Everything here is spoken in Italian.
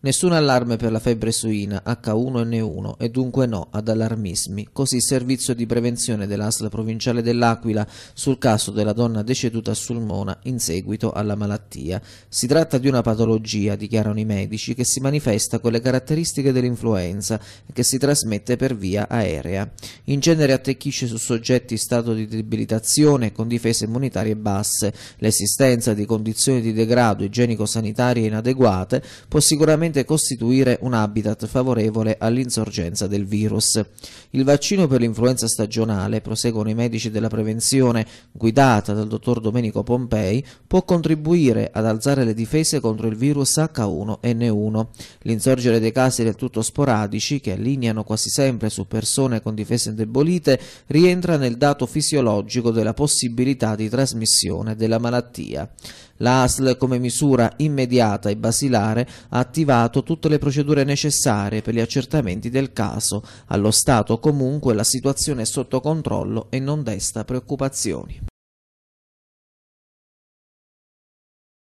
Nessun allarme per la febbre suina H1N1 e dunque no ad allarmismi, così il servizio di prevenzione dell'ASL provinciale dell'Aquila sul caso della donna deceduta a Sulmona in seguito alla malattia. Si tratta di una patologia, dichiarano i medici, che si manifesta con le caratteristiche dell'influenza e che si trasmette per via aerea. In genere attecchisce su soggetti in stato di debilitazione con difese immunitarie basse. L'esistenza di condizioni di degrado igienico-sanitarie inadeguate può sicuramente sicuramente costituire un habitat favorevole all'insorgenza del virus. Il vaccino per l'influenza stagionale, proseguono i medici della prevenzione, guidata dal dottor Domenico Pompei, può contribuire ad alzare le difese contro il virus H1N1. L'insorgere dei casi del tutto sporadici, che allineano quasi sempre su persone con difese indebolite, rientra nel dato fisiologico della possibilità di trasmissione della malattia. L'ASL come misura immediata e basilare ha attivato adottato tutte le procedure necessarie per gli accertamenti del caso. Allo Stato comunque la situazione è sotto controllo e non desta preoccupazioni.